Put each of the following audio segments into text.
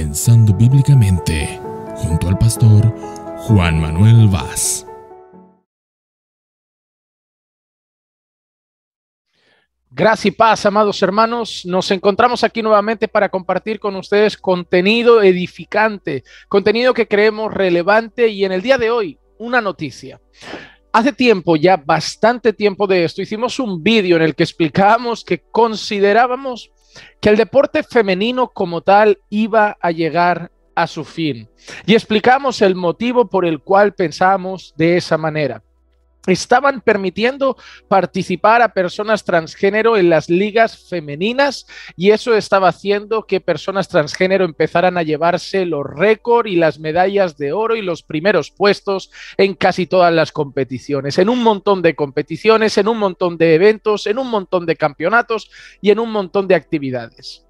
Pensando Bíblicamente, junto al pastor Juan Manuel Vaz. Gracias y paz, amados hermanos. Nos encontramos aquí nuevamente para compartir con ustedes contenido edificante, contenido que creemos relevante y en el día de hoy, una noticia. Hace tiempo, ya bastante tiempo de esto, hicimos un vídeo en el que explicábamos que considerábamos que el deporte femenino como tal iba a llegar a su fin y explicamos el motivo por el cual pensamos de esa manera estaban permitiendo participar a personas transgénero en las ligas femeninas y eso estaba haciendo que personas transgénero empezaran a llevarse los récords y las medallas de oro y los primeros puestos en casi todas las competiciones, en un montón de competiciones, en un montón de eventos, en un montón de campeonatos y en un montón de actividades.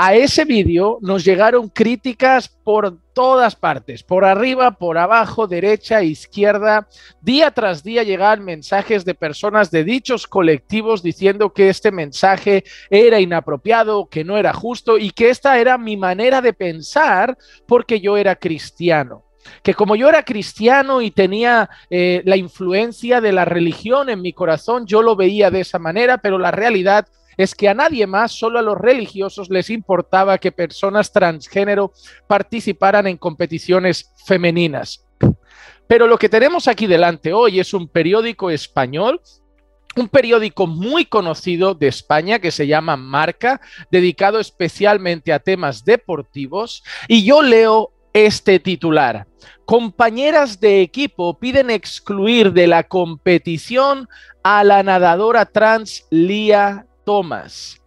A ese vídeo nos llegaron críticas por todas partes, por arriba, por abajo, derecha, izquierda. Día tras día llegaban mensajes de personas de dichos colectivos diciendo que este mensaje era inapropiado, que no era justo y que esta era mi manera de pensar porque yo era cristiano que como yo era cristiano y tenía eh, la influencia de la religión en mi corazón, yo lo veía de esa manera, pero la realidad es que a nadie más, solo a los religiosos, les importaba que personas transgénero participaran en competiciones femeninas. Pero lo que tenemos aquí delante hoy es un periódico español un periódico muy conocido de España que se llama Marca, dedicado especialmente a temas deportivos, y yo leo este titular. Compañeras de equipo piden excluir de la competición a la nadadora trans Lía Tomás,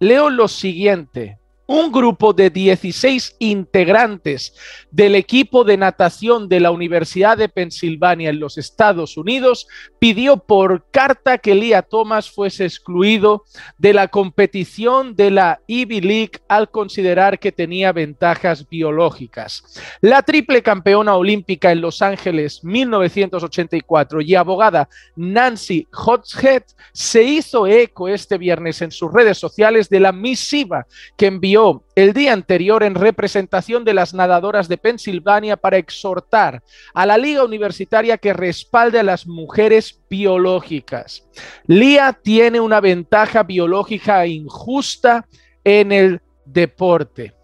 Leo lo siguiente un grupo de 16 integrantes del equipo de natación de la Universidad de Pensilvania en los Estados Unidos pidió por carta que Lia Thomas fuese excluido de la competición de la Ivy e League al considerar que tenía ventajas biológicas. La triple campeona olímpica en Los Ángeles 1984 y abogada Nancy Hotshead se hizo eco este viernes en sus redes sociales de la misiva que envió el día anterior en representación de las nadadoras de Pensilvania para exhortar a la Liga Universitaria que respalde a las mujeres biológicas. Lía tiene una ventaja biológica injusta en el deporte.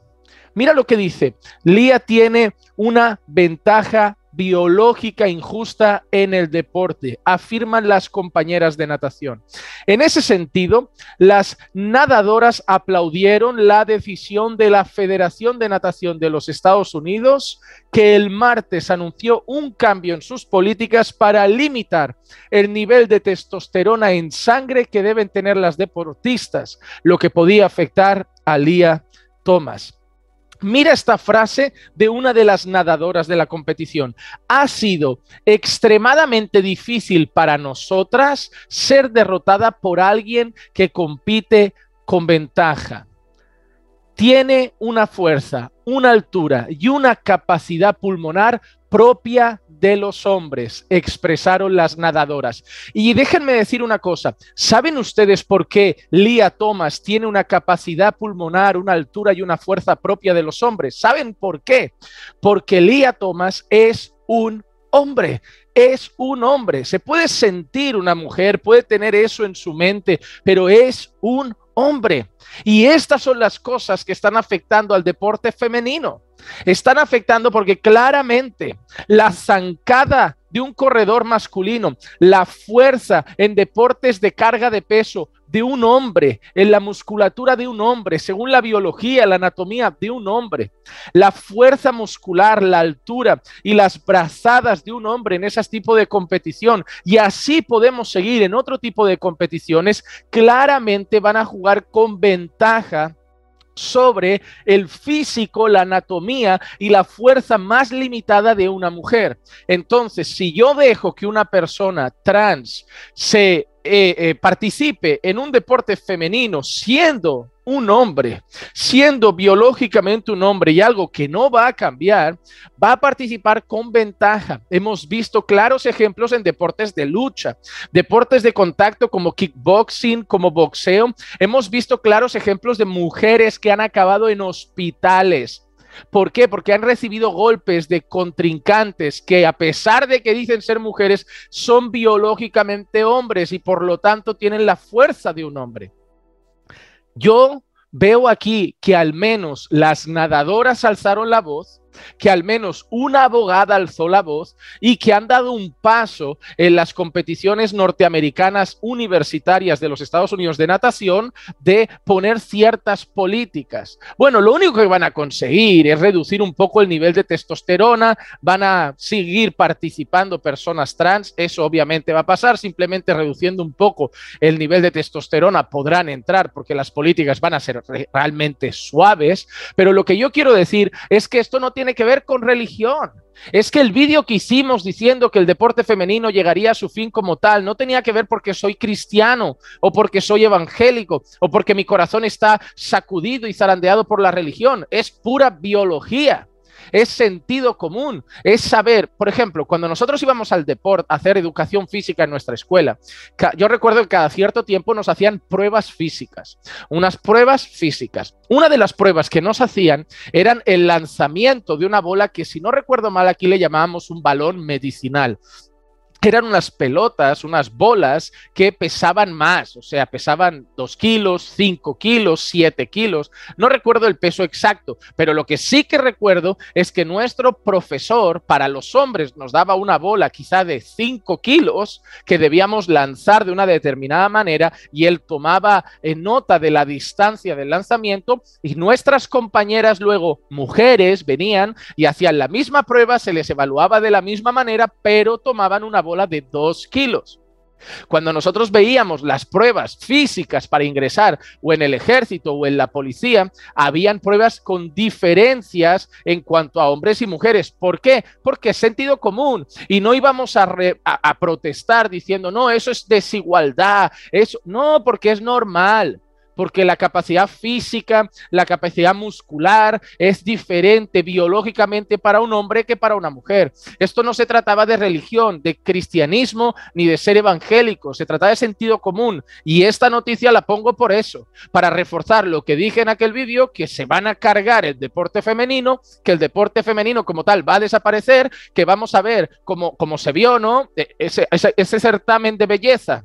Mira lo que dice, Lía tiene una ventaja biológica injusta en el deporte, afirman las compañeras de natación. En ese sentido, las nadadoras aplaudieron la decisión de la Federación de Natación de los Estados Unidos, que el martes anunció un cambio en sus políticas para limitar el nivel de testosterona en sangre que deben tener las deportistas, lo que podía afectar a Lía Thomas. Mira esta frase de una de las nadadoras de la competición. Ha sido extremadamente difícil para nosotras ser derrotada por alguien que compite con ventaja tiene una fuerza, una altura y una capacidad pulmonar propia de los hombres, expresaron las nadadoras. Y déjenme decir una cosa, ¿saben ustedes por qué Lia Thomas tiene una capacidad pulmonar, una altura y una fuerza propia de los hombres? ¿Saben por qué? Porque Lia Thomas es un hombre, es un hombre. Se puede sentir una mujer, puede tener eso en su mente, pero es un hombre hombre. Y estas son las cosas que están afectando al deporte femenino. Están afectando porque claramente la zancada de un corredor masculino, la fuerza en deportes de carga de peso, de un hombre, en la musculatura de un hombre, según la biología, la anatomía de un hombre, la fuerza muscular, la altura y las brazadas de un hombre en ese tipo de competición. Y así podemos seguir en otro tipo de competiciones, claramente van a jugar con ventaja sobre el físico, la anatomía y la fuerza más limitada de una mujer. Entonces, si yo dejo que una persona trans se eh, eh, participe en un deporte femenino siendo un hombre, siendo biológicamente un hombre y algo que no va a cambiar, va a participar con ventaja. Hemos visto claros ejemplos en deportes de lucha, deportes de contacto como kickboxing, como boxeo. Hemos visto claros ejemplos de mujeres que han acabado en hospitales ¿Por qué? Porque han recibido golpes de contrincantes que a pesar de que dicen ser mujeres, son biológicamente hombres y por lo tanto tienen la fuerza de un hombre. Yo veo aquí que al menos las nadadoras alzaron la voz, que al menos una abogada alzó la voz y que han dado un paso en las competiciones norteamericanas universitarias de los Estados Unidos de natación de poner ciertas políticas. Bueno, lo único que van a conseguir es reducir un poco el nivel de testosterona, van a seguir participando personas trans, eso obviamente va a pasar, simplemente reduciendo un poco el nivel de testosterona podrán entrar porque las políticas van a ser realmente suaves, pero lo que yo quiero decir es que esto no tiene que ver con religión. Es que el vídeo que hicimos diciendo que el deporte femenino llegaría a su fin como tal no tenía que ver porque soy cristiano o porque soy evangélico o porque mi corazón está sacudido y zarandeado por la religión. Es pura biología es sentido común, es saber, por ejemplo, cuando nosotros íbamos al deporte a hacer educación física en nuestra escuela, yo recuerdo que cada cierto tiempo nos hacían pruebas físicas, unas pruebas físicas. Una de las pruebas que nos hacían eran el lanzamiento de una bola que, si no recuerdo mal, aquí le llamábamos un balón medicinal eran unas pelotas, unas bolas que pesaban más, o sea, pesaban 2 kilos, 5 kilos, 7 kilos, no recuerdo el peso exacto, pero lo que sí que recuerdo es que nuestro profesor para los hombres nos daba una bola quizá de 5 kilos que debíamos lanzar de una determinada manera y él tomaba eh, nota de la distancia del lanzamiento y nuestras compañeras luego, mujeres, venían y hacían la misma prueba, se les evaluaba de la misma manera, pero tomaban una bola bola de dos kilos. Cuando nosotros veíamos las pruebas físicas para ingresar o en el ejército o en la policía, habían pruebas con diferencias en cuanto a hombres y mujeres. ¿Por qué? Porque es sentido común y no íbamos a, protestar diciendo, no, eso es desigualdad, eso no, porque es normal porque la capacidad física, la capacidad muscular es diferente biológicamente para un hombre que para una mujer. Esto no se trataba de religión, de cristianismo, ni de ser evangélico, se trataba de sentido común. Y esta noticia la pongo por eso, para reforzar lo que dije en aquel vídeo, que se van a cargar el deporte femenino, que el deporte femenino como tal va a desaparecer, que vamos a ver cómo se vio, ¿no? E, ese certamen de belleza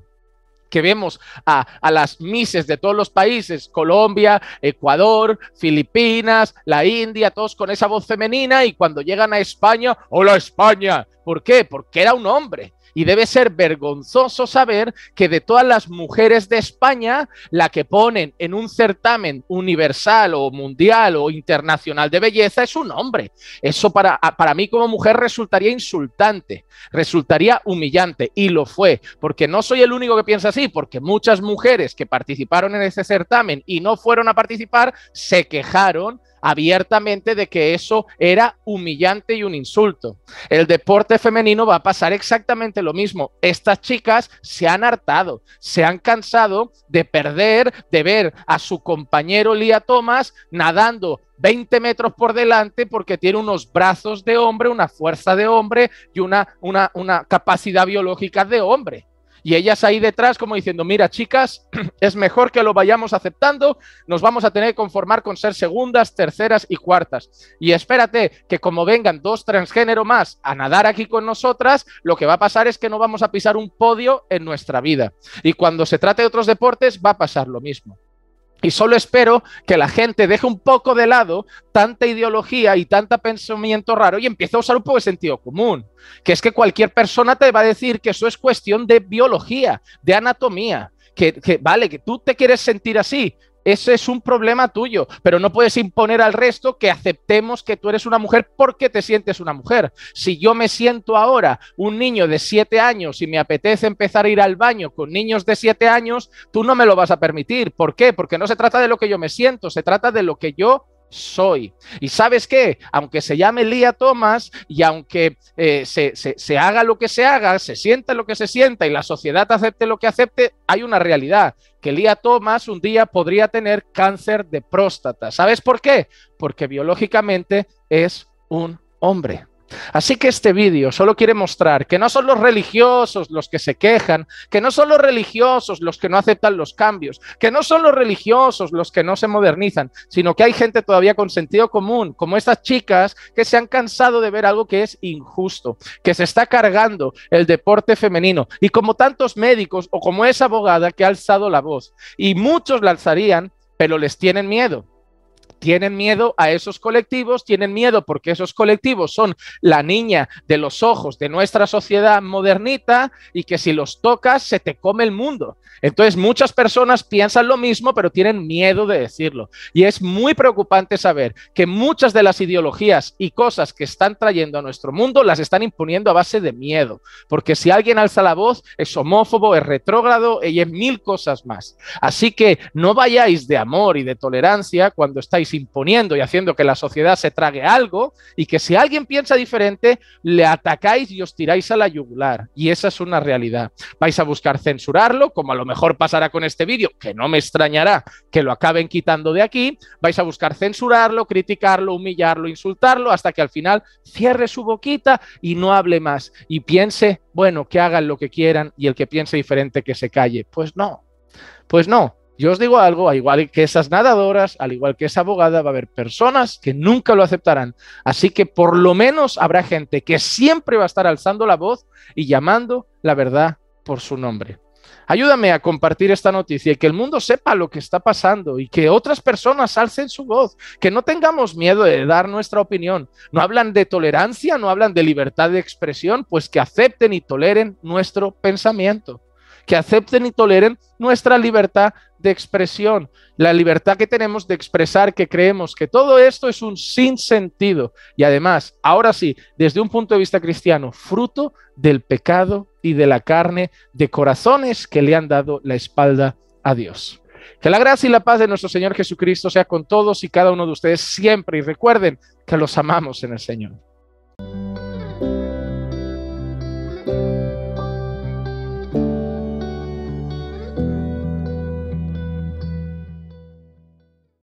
que vemos a, a las mises de todos los países, Colombia, Ecuador, Filipinas, la India, todos con esa voz femenina y cuando llegan a España, hola España, ¿por qué? Porque era un hombre y debe ser vergonzoso saber que de todas las mujeres de España, la que ponen en un certamen universal o mundial o internacional de belleza es un hombre. Eso para, para mí como mujer resultaría insultante, resultaría humillante. Y lo fue, porque no soy el único que piensa así, porque muchas mujeres que participaron en ese certamen y no fueron a participar se quejaron abiertamente de que eso era humillante y un insulto. El deporte femenino va a pasar exactamente lo mismo. Estas chicas se han hartado, se han cansado de perder, de ver a su compañero Lía Thomas nadando 20 metros por delante porque tiene unos brazos de hombre, una fuerza de hombre y una, una, una capacidad biológica de hombre. Y ellas ahí detrás como diciendo, mira chicas, es mejor que lo vayamos aceptando, nos vamos a tener que conformar con ser segundas, terceras y cuartas. Y espérate que como vengan dos transgénero más a nadar aquí con nosotras, lo que va a pasar es que no vamos a pisar un podio en nuestra vida. Y cuando se trate de otros deportes va a pasar lo mismo. Y solo espero que la gente deje un poco de lado tanta ideología y tanta pensamiento raro y empiece a usar un poco de sentido común. Que es que cualquier persona te va a decir que eso es cuestión de biología, de anatomía. Que, que vale, que tú te quieres sentir así, ese es un problema tuyo, pero no puedes imponer al resto que aceptemos que tú eres una mujer porque te sientes una mujer. Si yo me siento ahora un niño de siete años y me apetece empezar a ir al baño con niños de siete años, tú no me lo vas a permitir. ¿Por qué? Porque no se trata de lo que yo me siento, se trata de lo que yo soy. Y sabes qué, aunque se llame Lía Thomas y aunque eh, se, se haga lo que se haga, se sienta lo que se sienta y la sociedad acepte lo que acepte, hay una realidad, que Lía Thomas un día podría tener cáncer de próstata. ¿Sabes por qué? Porque biológicamente es un hombre. Así que este vídeo solo quiere mostrar que no son los religiosos los que se quejan, que no son los religiosos los que no aceptan los cambios, que no son los religiosos los que no se modernizan, sino que hay gente todavía con sentido común, como estas chicas que se han cansado de ver algo que es injusto, que se está cargando el deporte femenino y como tantos médicos o como esa abogada que ha alzado la voz. Y muchos la alzarían, pero les tienen miedo tienen miedo a esos colectivos, tienen miedo porque esos colectivos son la niña de los ojos de nuestra sociedad modernita y que si los tocas se te come el mundo. Entonces muchas personas piensan lo mismo pero tienen miedo de decirlo. Y es muy preocupante saber que muchas de las ideologías y cosas que están trayendo a nuestro mundo las están imponiendo a base de miedo. Porque si alguien alza la voz es homófobo, es retrógrado y es mil cosas más. Así que no vayáis de amor y de tolerancia cuando estáis imponiendo y haciendo que la sociedad se trague algo y que si alguien piensa diferente, le atacáis y os tiráis a la yugular. Y esa es una realidad. Vais a buscar censurarlo, como a lo mejor pasará con este vídeo, que no me extrañará que lo acaben quitando de aquí. Vais a buscar censurarlo, criticarlo, humillarlo, insultarlo, hasta que al final cierre su boquita y no hable más. Y piense, bueno, que hagan lo que quieran y el que piense diferente que se calle. Pues no, pues no, yo os digo algo, al igual que esas nadadoras, al igual que esa abogada, va a haber personas que nunca lo aceptarán. Así que por lo menos habrá gente que siempre va a estar alzando la voz y llamando la verdad por su nombre. Ayúdame a compartir esta noticia y que el mundo sepa lo que está pasando y que otras personas alcen su voz, que no tengamos miedo de dar nuestra opinión. No hablan de tolerancia, no hablan de libertad de expresión, pues que acepten y toleren nuestro pensamiento, que acepten y toleren nuestra libertad de expresión, la libertad que tenemos de expresar que creemos que todo esto es un sinsentido y además, ahora sí, desde un punto de vista cristiano, fruto del pecado y de la carne de corazones que le han dado la espalda a Dios. Que la gracia y la paz de nuestro Señor Jesucristo sea con todos y cada uno de ustedes siempre y recuerden que los amamos en el Señor.